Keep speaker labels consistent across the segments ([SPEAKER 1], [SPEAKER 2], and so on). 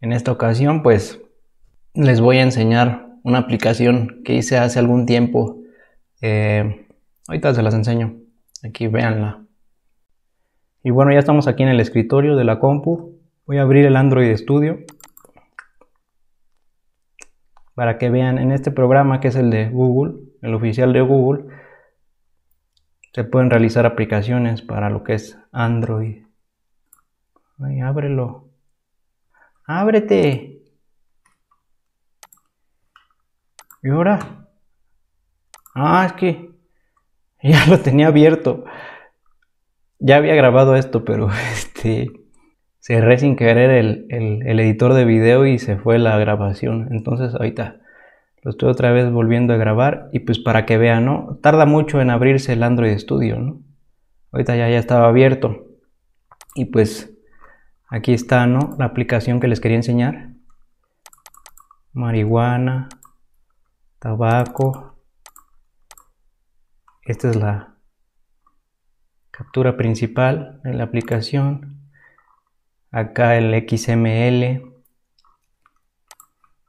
[SPEAKER 1] En esta ocasión pues les voy a enseñar una aplicación que hice hace algún tiempo. Eh, ahorita se las enseño. Aquí véanla. Y bueno, ya estamos aquí en el escritorio de la compu. Voy a abrir el Android Studio para que vean en este programa que es el de Google, el oficial de Google, se pueden realizar aplicaciones para lo que es Android. Ahí, ábrelo. Ábrete. ¿Y ahora? Ah, es que ya lo tenía abierto. Ya había grabado esto, pero este cerré sin querer el, el, el editor de video y se fue la grabación. Entonces ahorita lo estoy otra vez volviendo a grabar y pues para que vean, ¿no? Tarda mucho en abrirse el Android Studio, ¿no? Ahorita ya, ya estaba abierto. Y pues Aquí está, ¿no? La aplicación que les quería enseñar. Marihuana, tabaco. Esta es la captura principal de la aplicación. Acá el XML.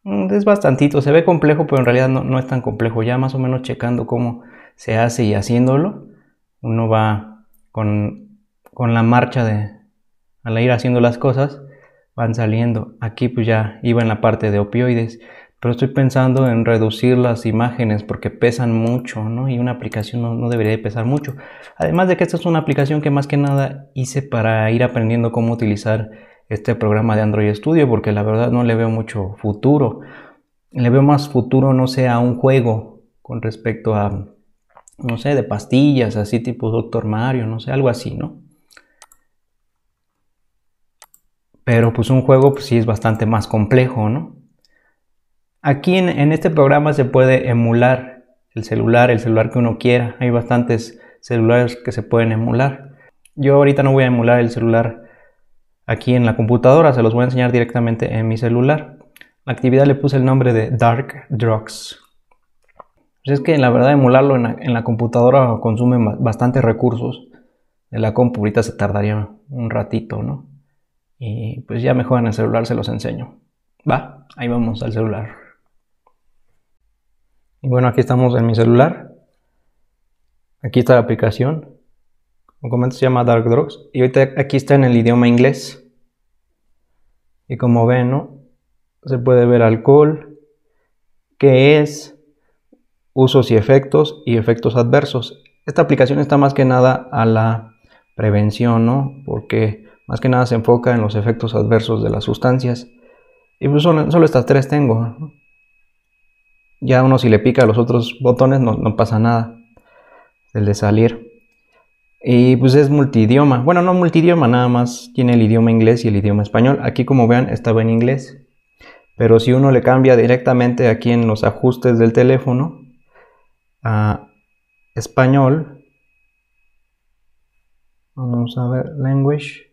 [SPEAKER 1] Mm, es bastantito, se ve complejo, pero en realidad no, es tan complejo. Ya más o menos checando cómo se hace y haciéndolo, uno va con la marcha de, al ir haciendo las cosas van saliendo. Aquí pues ya iba en la parte de opioides, pero estoy pensando en reducir las imágenes porque pesan mucho, ¿no? Y una aplicación no, debería de pesar mucho. Además de que esta es una aplicación que más que nada hice para ir aprendiendo cómo utilizar este programa de Android Studio porque la verdad no le veo mucho futuro. Le veo más futuro, no sé, a un juego con respecto a, no sé, de pastillas, así tipo Doctor Mario, no sé, algo así, ¿no? Pero pues un juego pues, sí es bastante más complejo, ¿no? Aquí en, este programa se puede emular el celular, el celular que uno quiera. Hay bastantes celulares que se pueden emular. Yo ahorita no voy a emular el celular aquí en la computadora, se los voy a enseñar directamente en mi celular. La actividad le puse el nombre de Dark Drugs. Pues es que la verdad emularlo en la, en la, computadora consume bastantes recursos. En la compu ahorita se tardaría un ratito, ¿no? Y pues ya mejor en el celular se los enseño. Va, ahí vamos al celular. Y bueno, aquí estamos en mi celular. Aquí está la aplicación. Como comento, se llama Dark Drugs. Y ahorita aquí está en el idioma inglés. Y como ven, ¿no? Se puede ver alcohol, qué es, usos y efectos y efectos adversos. Esta aplicación está más que nada a la prevención, ¿no? Porque más que nada se enfoca en los efectos adversos de las sustancias. Y pues solo, estas tres tengo. Ya uno si le pica a los otros botones no, no pasa nada. El de salir. Y pues es multidioma. Bueno, no multidioma, nada más tiene el idioma inglés y el idioma español. Aquí como vean estaba en inglés. Pero si uno le cambia directamente aquí en los ajustes del teléfono a español, vamos a ver, language,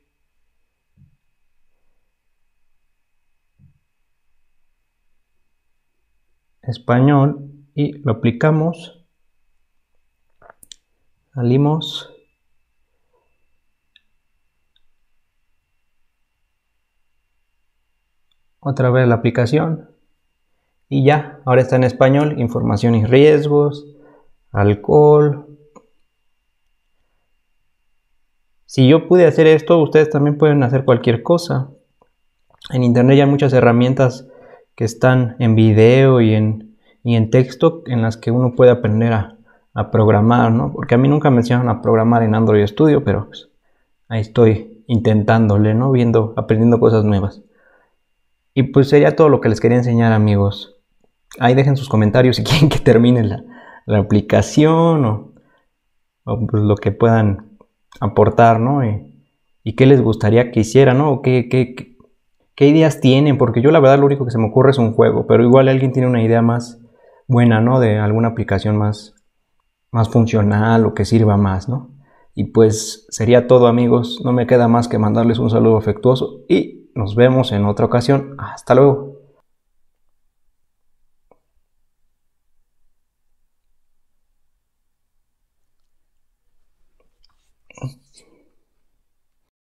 [SPEAKER 1] español y lo aplicamos. Salimos. Otra vez la aplicación. Y ya, ahora está en español, información y riesgos, alcohol. Si yo pude hacer esto, ustedes también pueden hacer cualquier cosa. En Internet ya hay muchas herramientas que están en video y en, en texto en las que uno puede aprender a, programar, ¿no? Porque a mí nunca me enseñaron a programar en Android Studio, pero pues, ahí estoy intentándole, ¿no? Viendo, aprendiendo cosas nuevas. Y pues sería todo lo que les quería enseñar, amigos. Ahí dejen sus comentarios si quieren que termine la, aplicación o, pues, lo que puedan aportar, ¿no? Y, y, qué les gustaría que hiciera, ¿no? O qué, qué, qué ideas tienen, porque yo la verdad lo único que se me ocurre es un juego, pero igual alguien tiene una idea más buena, ¿no? De alguna aplicación más, más funcional o que sirva más, ¿no? Y pues sería todo amigos, no me queda más que mandarles un saludo afectuoso y nos vemos en otra ocasión. Hasta luego.